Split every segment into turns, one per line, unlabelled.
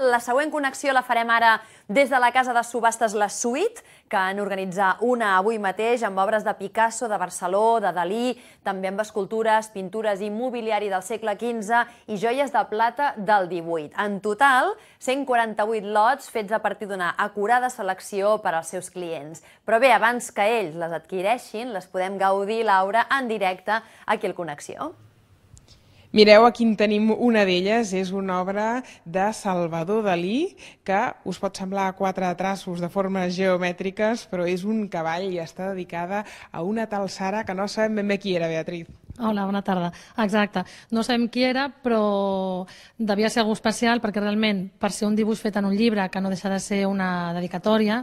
La següent connexió la farem ara des de la casa de subhastes La Suite, que han organitzat una avui mateix amb obres de Picasso, de Barceló, de Dalí, també amb escultures, pintures i mobiliari del segle XV i joies de plata del XVIII. En total, 148 lots fets a partir d'una acurada selecció per als seus clients. Però bé, abans que ells les adquireixin, les podem gaudir, Laura, en directe aquí al Connexió.
Mireu, aquí en tenim una d'elles, és una obra de Salvador Dalí, que us pot semblar quatre traços de formes geomètriques, però és un cavall i està dedicada a una tal Sara que no sabem ben bé qui era, Beatriz.
Ah, hola, bona tarda. Exacte. No sabem qui era, però devia ser algú especial perquè realment, per ser un dibuix fet en un llibre, que no deixa de ser una dedicatòria,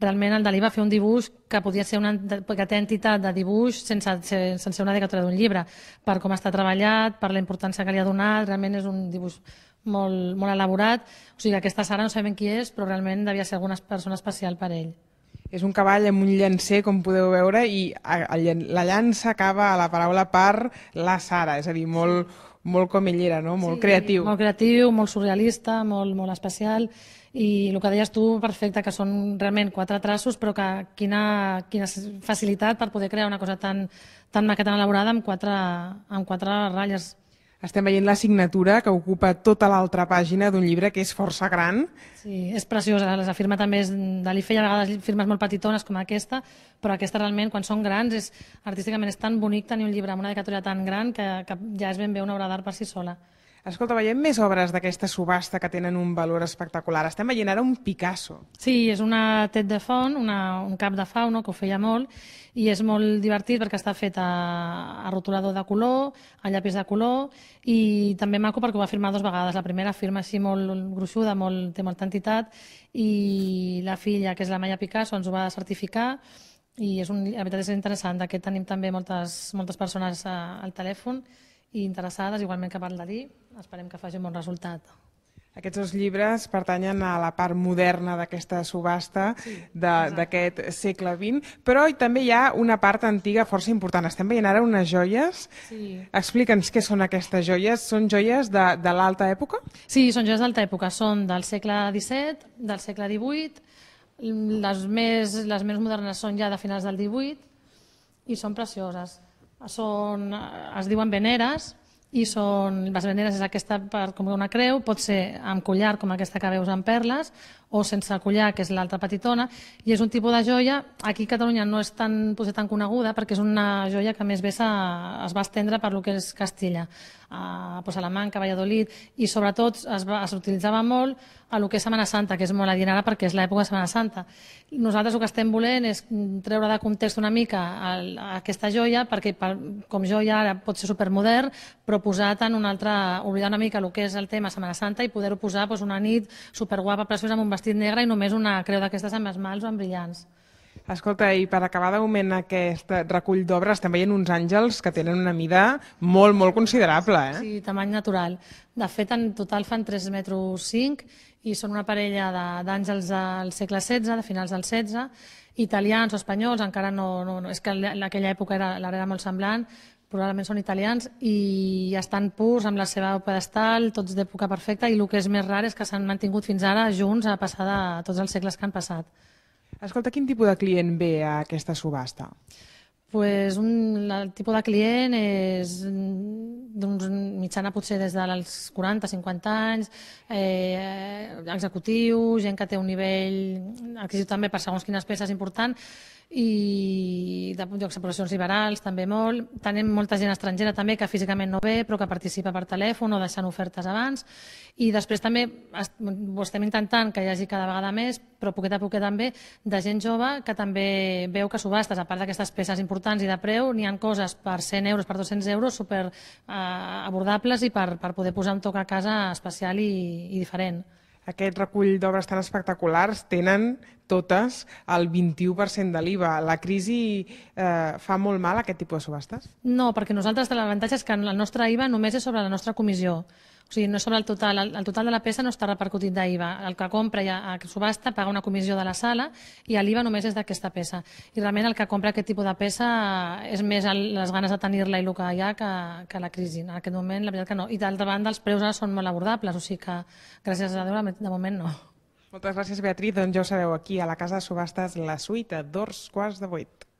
realment el Dalí va fer un dibuix que podia ser una petita entitat de dibuix sense, sense ser una dedicatòria d'un llibre, per com està treballat, per la importància que li ha donat, realment és un dibuix molt, molt elaborat. O sigui, aquesta Sara no sabem qui és, però realment devia ser alguna persona especial per ell.
És un cavall amb un llancer, com podeu veure, i la llança acaba a la paraula per la Sara, és a dir, molt, molt com ell era, no? molt sí, creatiu. Molt creatiu, molt surrealista, molt, molt
especial, i el que deies tu, perfecte, que són realment quatre traços, però que quina, quina facilitat per poder crear una cosa tan, tan maca, tan elaborada, amb quatre, amb
quatre ratlles estem veient la signatura que ocupa tota l'altra pàgina d'un llibre que és força gran. Sí, és
preciosa. Les afirma també és de l'IFE, hi ha vegades firmes molt petitones com aquesta, però aquesta realment, quan són grans, és, artísticament és tan bonic tenir un llibre amb una dedicatòria tan gran que, que ja és ben bé una obra d'art per si sola.
Escolta, veiem més obres d'aquesta subhasta que tenen un valor espectacular. Estem veient ara un Picasso.
Sí, és una tet de font, una, un cap de fauna que ho feia molt i és molt divertit perquè està fet a, a rotulador de color, a llapis de color i també maco perquè ho va firmar dues vegades. La primera firma així molt gruixuda, molt, té molta entitat i la filla, que és la Maya Picasso, ens ho va certificar i és un, la veritat és interessant. D'aquest tenim també moltes, moltes persones a, eh, al telèfon i interessades, igualment que per l'Adí. Esperem que faci un bon resultat.
Aquests dos llibres pertanyen a la part moderna d'aquesta subhasta sí, d'aquest segle XX, però també hi ha una part antiga força important. Estem veient ara unes joies. Sí. Explica'ns què són aquestes joies. Són joies de, de l'alta època? Sí, són joies d'alta època. Són
del segle XVII, del segle XVIII, les més, les més modernes són ja de finals del XVIII i són precioses. Són, es diuen veneres, i són, les veneres és aquesta part com una creu, pot ser amb collar com aquesta que veus amb perles o sense collar, que és l'altra petitona, i és un tipus de joia, aquí a Catalunya no és tan, potser, tan coneguda perquè és una joia que més bé es va estendre per lo que és Castilla, a, a Salamanca, Valladolid, i sobretot es, va, es utilitzava molt a lo que és Setmana Santa, que és molt adient perquè és l'època de Setmana Santa. Nosaltres el que estem volent és treure de context una mica el, aquesta joia, perquè per, com joia ara pot ser supermodern, però posat en un altre, oblidar una mica el que és el tema Setmana Santa i poder-ho posar doncs, una nit superguapa, preciosa, amb un vestit negre i només una creu d'aquestes amb esmalts o amb brillants.
Escolta, i per acabar de moment aquest recull d'obres, també hi ha uns àngels que tenen una mida molt, molt considerable. Eh? Sí,
tamany natural. De fet, en total fan 3 metres 5 i són una parella d'àngels del segle XVI, de finals del XVI, italians o espanyols, encara no... no, no és que en aquella època era, era molt semblant, probablement són italians, i estan purs amb la seva pedestal, tots d'època perfecta, i el que és més rar és que s'han mantingut fins ara junts a passar de tots els segles que han passat.
Escolta, quin tipus de client ve a aquesta subhasta?
Pues un, el tipus de client és d'uns mitjana potser des dels 40-50 anys, eh, executiu, gent que té un nivell adquisitiu també per segons quines peces important, i de llocs de professions liberals també molt. Tenim molta gent estrangera també que físicament no ve però que participa per telèfon o deixant ofertes abans. I després també ho estem intentant que hi hagi cada vegada més, però poquet a poquet també, de gent jove que també veu que subhastes, a part d'aquestes peces importants i de preu, n'hi ha coses per 100 euros, per 200 euros, super eh, abordables i per, per poder posar un toc a casa especial i, i diferent.
Aquest recull d'obres tan espectaculars tenen totes el 21% de l'IVA. La crisi eh, fa molt mal aquest tipus de subhastes?
No, perquè nosaltres l'avantatge és que el nostre IVA només és sobre la nostra comissió. O sigui, no sobre el total. El, el total de la peça no està repercutit d'IVA. El que compra i a, a subhasta paga una comissió de la sala i l'IVA només és d'aquesta peça. I realment el que compra aquest tipus de peça és més el, les ganes de tenir-la i el que hi ha que, que la crisi. En aquest moment, la veritat que no. I d'altra banda, els preus ara són molt abordables, o sigui que gràcies a Déu, de
moment no. Moltes gràcies, Beatriz. Doncs ja ho sabeu, aquí a la Casa de Subhastes, la suïta, dos quarts de vuit.